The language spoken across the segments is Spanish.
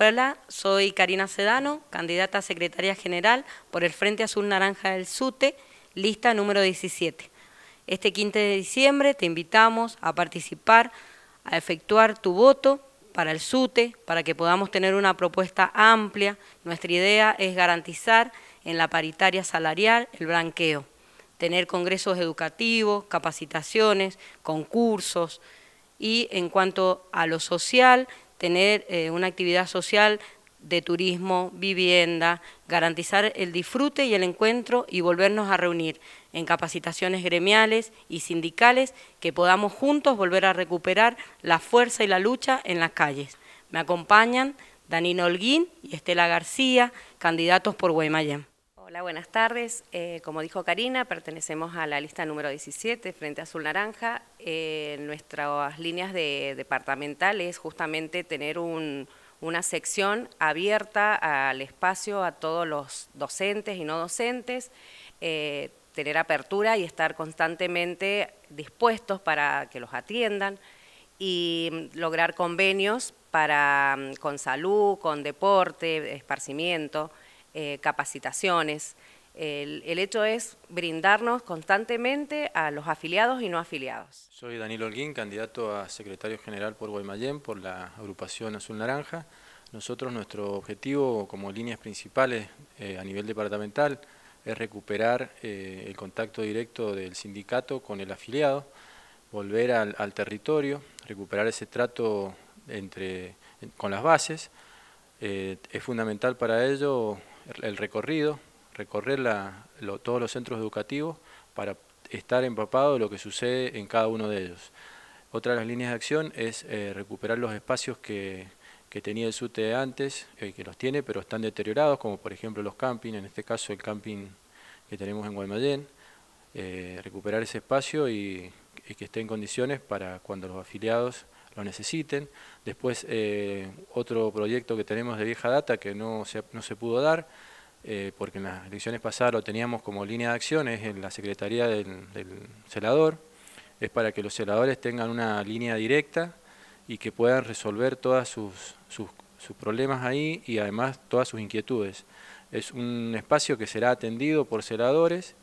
Hola, soy Karina Sedano, candidata a secretaria general por el Frente Azul Naranja del SUTE, lista número 17. Este 15 de diciembre te invitamos a participar, a efectuar tu voto para el SUTE, para que podamos tener una propuesta amplia. Nuestra idea es garantizar en la paritaria salarial el blanqueo, tener congresos educativos, capacitaciones, concursos y en cuanto a lo social, tener eh, una actividad social de turismo, vivienda, garantizar el disfrute y el encuentro y volvernos a reunir en capacitaciones gremiales y sindicales que podamos juntos volver a recuperar la fuerza y la lucha en las calles. Me acompañan danino Holguín y Estela García, candidatos por Guaymallén. Hola, buenas tardes. Eh, como dijo Karina, pertenecemos a la lista número 17, Frente Azul Naranja. Eh, nuestras líneas departamentales, es justamente tener una sección abierta al espacio a todos los docentes y no docentes, eh, tener apertura y estar constantemente dispuestos para que los atiendan y mm, lograr convenios mm, con salud, con deporte, esparcimiento, eh, capacitaciones. El, hecho es brindarnos constantemente a los afiliados y no afiliados. Soy Daniel Holguín, candidato a secretario general por Guaymallén, por la agrupación Azul Naranja. Nosotros nuestro objetivo como líneas principales eh, a nivel departamental es recuperar eh, el contacto directo del sindicato con el afiliado, volver al, territorio, recuperar ese trato entre, con las bases. es fundamental para ello el recorrido, recorrer todos los centros educativos para estar empapado de lo que sucede en cada uno de ellos. Otra de las líneas de acción es eh, recuperar los espacios que, tenía el SUTE antes, eh, que los tiene, pero están deteriorados, como por ejemplo los campings, en este caso el camping que tenemos en Guaymallén, eh, recuperar ese espacio y, y que esté en condiciones para cuando los afiliados lo necesiten. Después eh, otro proyecto que tenemos de vieja data que no se, no se pudo dar, eh, porque en las elecciones pasadas lo teníamos como línea de acción, en la Secretaría del, Celador, es para que los celadores tengan una línea directa y que puedan resolver todos sus, problemas ahí y además todas sus inquietudes. Es un espacio que será atendido por celadores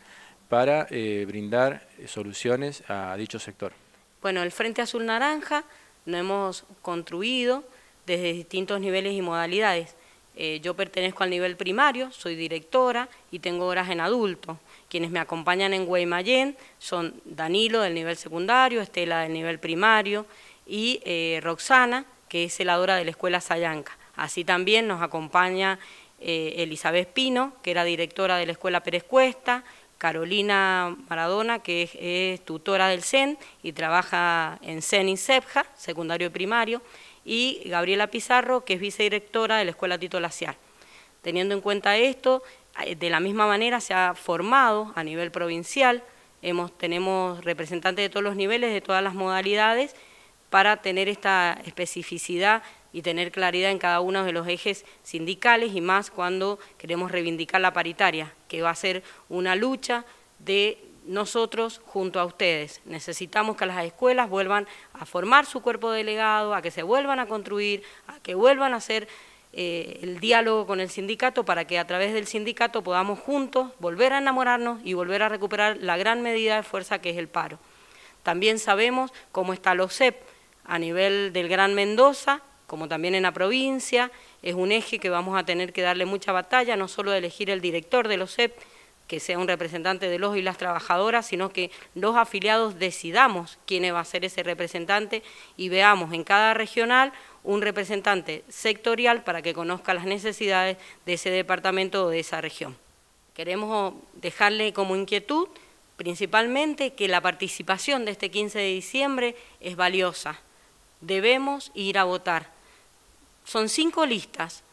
para eh, brindar soluciones a dicho sector. Bueno, el Frente Azul Naranja no hemos construido desde distintos niveles y modalidades. Eh, yo pertenezco al nivel primario, soy directora y tengo horas en adulto... Quienes me acompañan en Guaymallén son Danilo del nivel secundario, Estela del nivel primario y eh, Roxana, que es celadora de la Escuela Sayanca. Así también nos acompaña eh, Elizabeth Pino, que era directora de la Escuela Pérez Cuesta, Carolina Maradona, que es, tutora del CEN y trabaja en CEN y CEPJA, secundario y primario, y Gabriela Pizarro, que es vicedirectora de la Escuela Tito Teniendo en cuenta esto, eh, de la misma manera se ha formado a nivel provincial, tenemos representantes de todos los niveles, de todas las modalidades, para tener esta especificidad y tener claridad en cada uno de los ejes sindicales y más cuando queremos reivindicar la paritaria, que va a ser una lucha de nosotros junto a ustedes. Necesitamos que las escuelas vuelvan a formar su cuerpo delegado, a que se vuelvan a construir, a que vuelvan a hacer eh, el diálogo con el sindicato para que a través del sindicato podamos juntos volver a enamorarnos y volver a recuperar la gran medida de fuerza que es el paro. También sabemos cómo está los CEP a nivel del Gran Mendoza, como también en la provincia. Es un eje que vamos a tener que darle mucha batalla, no solo de elegir el director de los CEP, que sea un representante de los y las trabajadoras, sino que los afiliados decidamos quién va a ser ese representante y veamos en cada regional un representante sectorial para que conozca las necesidades de ese departamento o de esa región. Queremos dejarle como inquietud principalmente que la participación de este 15 de diciembre es valiosa. Debemos ir a votar son cinco listas,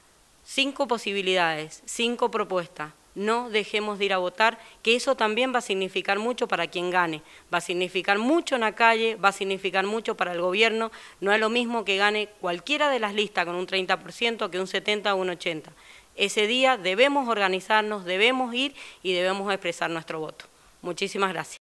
cinco posibilidades, cinco propuestas. No dejemos de ir a votar, que eso también va a significar mucho para quien gane. Va a significar mucho en la calle, va a significar mucho para el gobierno. No es lo mismo que gane cualquiera de las listas con un 30% que un 70 o un 80. Ese día debemos organizarnos, debemos ir y debemos expresar nuestro voto. Muchísimas gracias.